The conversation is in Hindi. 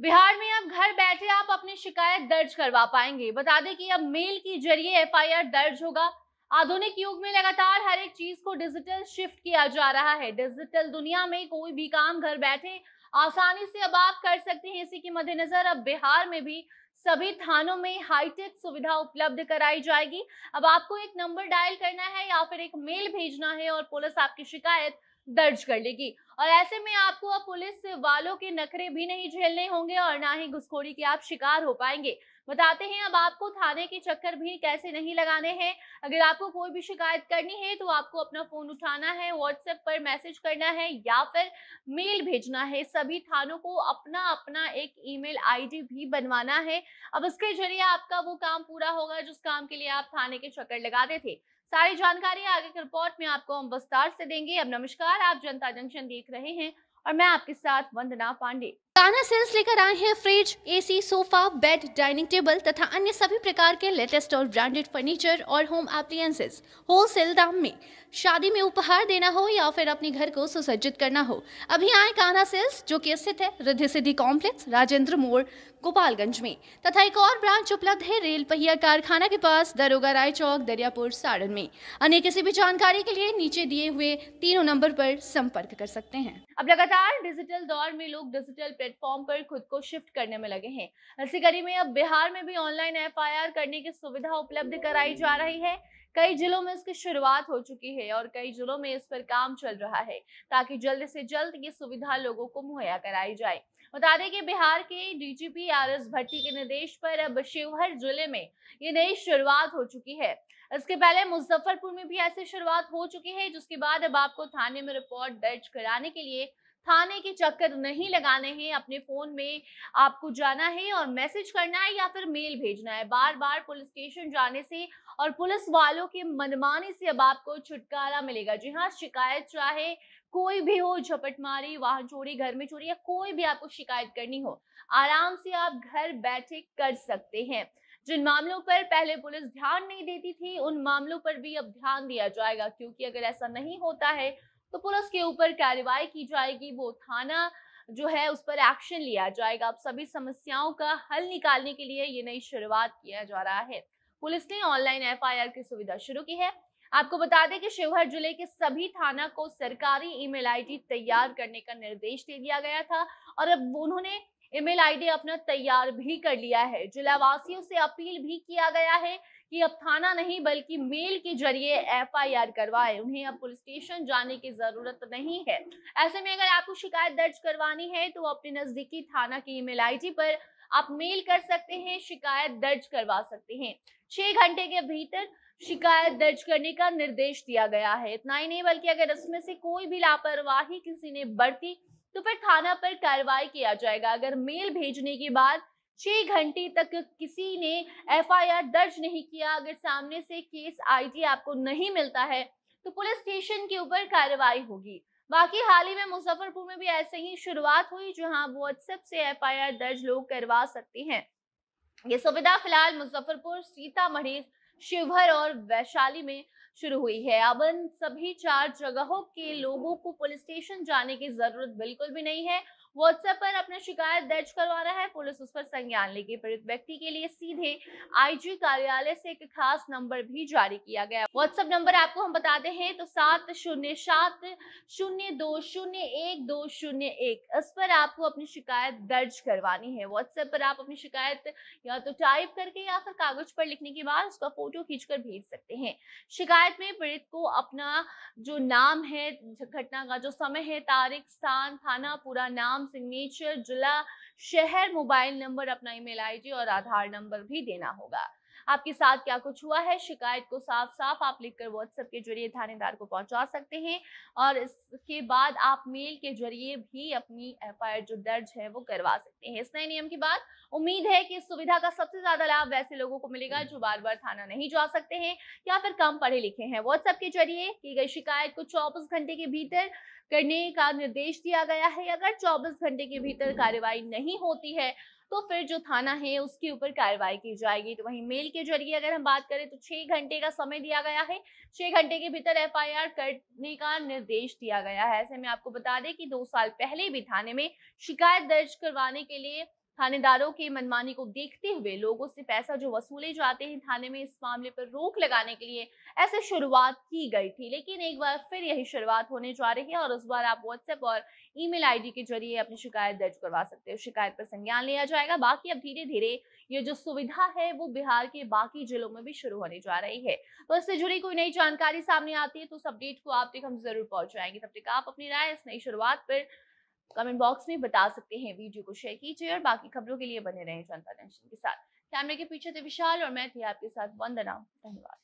बिहार में अब घर बैठे आप अपनी शिकायत दर्ज करवा पाएंगे बता दें कि अब मेल के जरिए एफआईआर दर्ज होगा आधुनिक युग में लगातार हर एक चीज को डिजिटल शिफ्ट किया जा रहा है डिजिटल दुनिया में कोई भी काम घर बैठे आसानी से अब आप कर सकते हैं इसी के मद्देनजर अब बिहार में भी सभी थानों में हाईटेक सुविधा उपलब्ध कराई जाएगी अब आपको एक नंबर डायल करना है या फिर एक मेल भेजना है और पुलिस आपकी शिकायत दर्ज कर लेगी और ऐसे में आपको अब पुलिस वालों के नखरे भी नहीं झेलने होंगे और ना ही घुसखोरी के आप शिकार हो पाएंगे बताते हैं अब आपको थाने के चक्कर भी कैसे नहीं लगाने हैं अगर आपको कोई भी शिकायत करनी है तो आपको अपना फोन उठाना है व्हाट्सएप पर मैसेज करना है या फिर मेल भेजना है सभी थानों को अपना अपना एक ईमेल आईडी भी बनवाना है अब उसके जरिए आपका वो काम पूरा होगा जिस काम के लिए आप थाने के चक्कर लगाते थे सारी जानकारी आगे की रिपोर्ट में आपको हम विस्तार से देंगे अब नमस्कार आप जनता जंक्शन देख रहे हैं और मैं आपके साथ वंदना पांडे ताना सेल्स लेकर आए हैं fridge AC sofa bed dining table तथा अन्य सभी प्रकार के लेटेस्ट और ब्रांडेड फर्नीचर और होम एप्लायंसेस होलसेल दाम में शादी में उपहार देना हो या फिर अपने घर को सुसज्जित करना हो अभी आए काना सेल्स जो कि स्थित है रिद्धि सिद्धि कॉम्प्लेक्स राजेंद्र मोड़ गोपालगंज में तथा एक और ब्रांच उपलब्ध है रेल पहिया कारखाना के पास दरोगा राय चौक दरियापुर साड़न में अन्य किसी भी जानकारी के लिए नीचे दिए हुए तीनों नंबर पर संपर्क कर सकते हैं अब लगातार डिजिटल दौर में लोग डिजिटल प्लेटफॉर्म पर खुद को शिफ्ट करने में लगे हैं इसी कड़ी में अब बिहार में भी ऑनलाइन एफआईआर करने की सुविधा उपलब्ध कराई जा रही है कई जिलों में इसकी शुरुआत हो चुकी है और कई जिलों में इस पर काम चल रहा है ताकि जल्द से जल्द ये सुविधा लोगों को मुहैया कराई जाए बता दें कि बिहार के डीजीपी आर एस भट्टी के निर्देश पर अब शिवहर जिले में ये नई शुरुआत हो चुकी है इसके पहले मुजफ्फरपुर में भी ऐसी शुरुआत हो चुकी है जिसके बाद अब आपको थाने में रिपोर्ट दर्ज कराने के लिए थाने के चक्कर नहीं लगाने हैं अपने फ़ोन में आपको जाना है और मैसेज करना है या फिर मेल भेजना है बार बार पुलिस स्टेशन जाने से और पुलिस वालों के मनमानी से अब आपको छुटकारा मिलेगा जी हाँ शिकायत चाहे कोई भी हो झपटमारी वाहन चोरी घर में चोरी या कोई भी आपको शिकायत करनी हो आराम से आप घर बैठे कर सकते हैं जिन मामलों पर पहले पुलिस ध्यान नहीं देती थी उन मामलों पर भी अब ध्यान दिया जाएगा क्योंकि अगर ऐसा नहीं होता है तो पुलिस के ऊपर कार्रवाई की जाएगी वो थाना जो है उस पर एक्शन लिया जाएगा अब सभी समस्याओं का हल निकालने के लिए ये नई शुरुआत किया जा रहा है पुलिस ने ऑनलाइन एफआईआर की सुविधा शुरू की है आपको बता दें कि शिवहर जिले के सभी थाना को सरकारी ईमेल आईडी तैयार करने का निर्देश दे दिया गया था और अब उन्होंने ईमेल आईडी अपना तैयार भी कर लिया है जिला वासियों से अपील भी किया गया है कि अब थाना नहीं बल्कि मेल के जरिए एफआईआर करवाएं उन्हें अब पुलिस स्टेशन जाने की जरूरत नहीं है ऐसे में अगर आपको शिकायत दर्ज करवानी है तो अपने नजदीकी थाना की ईमेल आईडी पर आप मेल कर सकते हैं शिकायत दर्ज करवा सकते हैं छह घंटे के भीतर शिकायत दर्ज करने का निर्देश दिया गया है इतना ही नहीं बल्कि अगर इसमें से कोई भी लापरवाही किसी ने बरती तो फिर थाना पर कार्रवाई किया जाएगा अगर मेल भेजने के बाद छह घंटे तक किसी ने एफआईआर दर्ज नहीं किया अगर सामने से केस आईडी आपको नहीं मिलता है तो पुलिस स्टेशन के ऊपर कार्रवाई होगी बाकी हाल ही में मुजफ्फरपुर में भी ऐसे ही शुरुआत हुई जहां व्हाट्सएप से एफआईआर दर्ज लोग करवा सकते हैं ये सुविधा फिलहाल मुजफ्फरपुर सीतामढ़ी शिवहर और वैशाली में शुरू हुई है अब इन सभी चार जगहों के लोगों को पुलिस स्टेशन जाने की जरूरत बिल्कुल भी नहीं है व्हाट्सएप पर अपना शिकायत दर्ज करवाना है पुलिस उस पर संज्ञान लेगी पीड़ित व्यक्ति के लिए सीधे आईजी कार्यालय से एक खास नंबर भी जारी किया गया व्हाट्सएप नंबर आपको हम बताते हैं तो सात शून्य सात शून्य दो शून्य एक दो शून्य एक इस पर आपको अपनी शिकायत दर्ज करवानी है व्हाट्सएप पर आप अपनी शिकायत या तो टाइप करके या फिर कागज पर लिखने के बाद उसका फोटो खींचकर भेज सकते हैं शिकायत शिकायत में पीड़ित को अपना जो नाम है घटना का जो समय है तारीख स्थान थाना पूरा नाम सिग्नेचर जिला शहर मोबाइल नंबर अपना ईमेल आईडी और आधार नंबर भी देना होगा आपके साथ क्या कुछ हुआ है शिकायत को साफ साफ आप लिखकर व्हाट्सएप के जरिए थानेदार को पहुंचा सकते हैं और इसके बाद आप मेल के जरिए भी अपनी एफ जो दर्ज है वो करवा सकते हैं इस नए नियम के बाद उम्मीद है कि इस सुविधा का सबसे ज्यादा लाभ वैसे लोगों को मिलेगा जो बार बार थाना नहीं जा सकते हैं या फिर कम पढ़े लिखे हैं व्हाट्सएप के जरिए की गई शिकायत को चौबीस घंटे के भीतर करने का निर्देश दिया गया है अगर चौबीस घंटे के भीतर कार्रवाई नहीं होती है तो फिर जो थाना है उसके ऊपर कार्रवाई की जाएगी तो वहीं मेल के जरिए अगर हम बात करें तो छह घंटे का समय दिया गया है छह घंटे के भीतर एफ करने का निर्देश दिया गया है ऐसे में आपको बता दें कि दो साल पहले भी थाने में शिकायत दर्ज करवाने के लिए थानेदारों की मनमानी को देखते हुए लोगों से पैसा जो वसूले जाते हैं थाने में इस मामले पर रोक लगाने के लिए ऐसे शुरुआत की गई थी लेकिन एक बार फिर यही शुरुआत होने जा रही है और उस बार आप व्हाट्सएप और ईमेल आईडी के जरिए अपनी शिकायत दर्ज करवा सकते हो शिकायत पर संज्ञान लिया जाएगा बाकी अब धीरे धीरे ये जो सुविधा है वो बिहार के बाकी जिलों में भी शुरू होने जा रही है तो इससे जुड़ी कोई नई जानकारी सामने आती है तो उस अपडेट को आप तक हम जरूर पहुंचाएंगे तब तक आप अपनी राय इस नई शुरुआत पर कमेंट बॉक्स में बता सकते हैं वीडियो को शेयर कीजिए और बाकी खबरों के लिए बने रहे जनता टेंशन के साथ कैमरे के पीछे थे विशाल और मैं थी आपके साथ वंदना धन्यवाद